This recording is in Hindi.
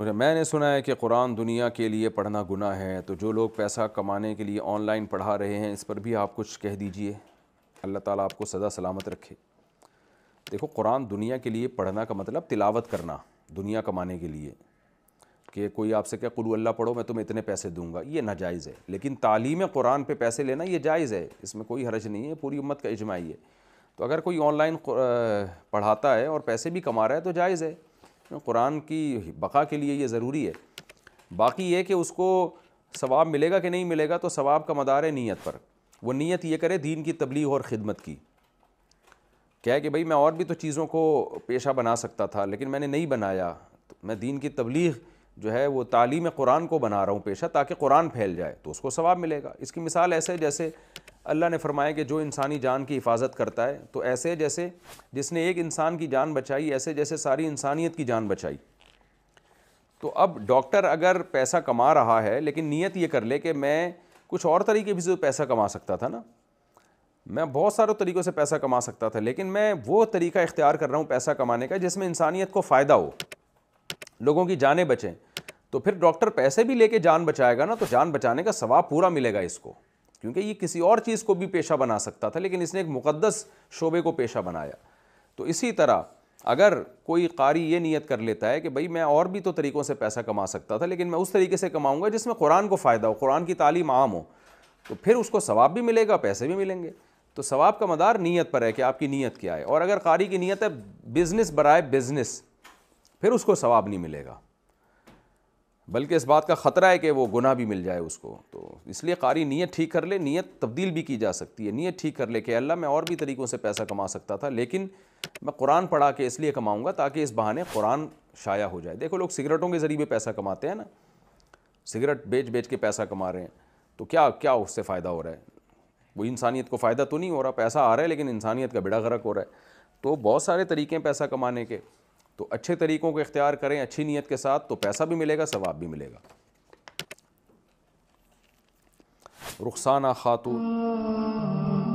मैंने सुना है कि कुरान दुनिया के लिए पढ़ना गुना है तो जो लोग पैसा कमाने के लिए ऑनलाइन पढ़ा रहे हैं इस पर भी आप कुछ कह दीजिए अल्लाह ताला आपको सदा सलामत रखे देखो कुरान दुनिया के लिए पढ़ना का मतलब तिलावत करना दुनिया कमाने के लिए कि कोई आपसे क्या कुल अल्लाह पढ़ो मैं तुम्हें इतने पैसे दूंगा ये नाजायज़ है लेकिन तालीम कुरान पे पैसे लेना ये जायज़ है इसमें कोई हरज नहीं है पूरी उम्मत का इजमाही है तो अगर कोई ऑनलाइन पढ़ाता है और पैसे भी कमा रहा है तो जायज़ है कुरान की बका के लिए ये ज़रूरी है बाकी ये कि उसको सवाब मिलेगा कि नहीं मिलेगा तो सवाब का मदार है नीयत पर वो नीयत ये करे दीन की तबलीग और ख़िदमत की क्या है कि भाई मैं और भी तो चीज़ों को पेशा बना सकता था लेकिन मैंने नहीं बनाया तो मैं दीन की तबलीग जो है वो तालीम कुरान को बना रहा हूँ पेशा ताकि कुरान फैल जाए तो उसको सवाब मिलेगा इसकी मिसाल ऐसे जैसे अल्लाह ने फरमाया कि जो इंसानी जान की हिफाजत करता है तो ऐसे जैसे जिसने एक इंसान की जान बचाई ऐसे जैसे सारी इंसानियत की जान बचाई तो अब डॉक्टर अगर पैसा कमा रहा है लेकिन नीयत ये कर ले कि मैं कुछ और तरीके भी से पैसा कमा सकता था ना मैं बहुत सारे तरीक़ों से पैसा कमा सकता था लेकिन मैं वो तरीका इख्तियार कर रहा हूँ पैसा कमाने का जिसमें इंसानियत को फ़ायदा हो लोगों की जानें बचें तो फिर डॉक्टर पैसे भी लेके जान बचाएगा ना तो जान बचाने का सवाब पूरा मिलेगा इसको क्योंकि ये किसी और चीज़ को भी पेशा बना सकता था लेकिन इसने एक मुक़दस शोबे को पेशा बनाया तो इसी तरह अगर कोई कारी ये नीयत कर लेता है कि भाई मैं और भी तो तरीक़ों से पैसा कमा सकता था लेकिन मैं उस तरीके से कमाऊँगा जिसमें कुरान को फ़ायदा हो कुरान की तालीम आम हो तो फिर उसको सवाब भी मिलेगा पैसे भी मिलेंगे तो सवाब का मदार नीयत पर है कि आपकी नीयत क्या है और अगर कारी की नीयत है बिज़नेस बरए बिज़नेस फिर उसको सवाब नहीं मिलेगा बल्कि इस बात का ख़तरा है कि वो गुना भी मिल जाए उसको तो इसलिए कारी नीयत ठीक कर ले नीयत तब्दील भी की जा सकती है नीयत ठीक कर ले कि अल्लाह मैं और भी तरीक़ों से पैसा कमा सकता था लेकिन मैं कुरान पढ़ा के इसलिए कमाऊँगा ताकि इस बहाने कुरान शाया हो जाए देखो लोग सिगरेटों के ज़रिए पैसा कमाते हैं ना सिगरेट बेच बेच के पैसा कमा रहे हैं तो क्या क्या उससे फ़ायदा हो रहा है वो इंसानियत को फ़ायदा तो नहीं हो रहा पैसा आ रहा है लेकिन इंसानियत का बिड़ा गर्क हो रहा है तो बहुत सारे तरीके हैं पैसा कमाने के तो अच्छे तरीकों को इख्तियार करें अच्छी नीयत के साथ तो पैसा भी मिलेगा सवाब भी मिलेगा रुखसाना खातून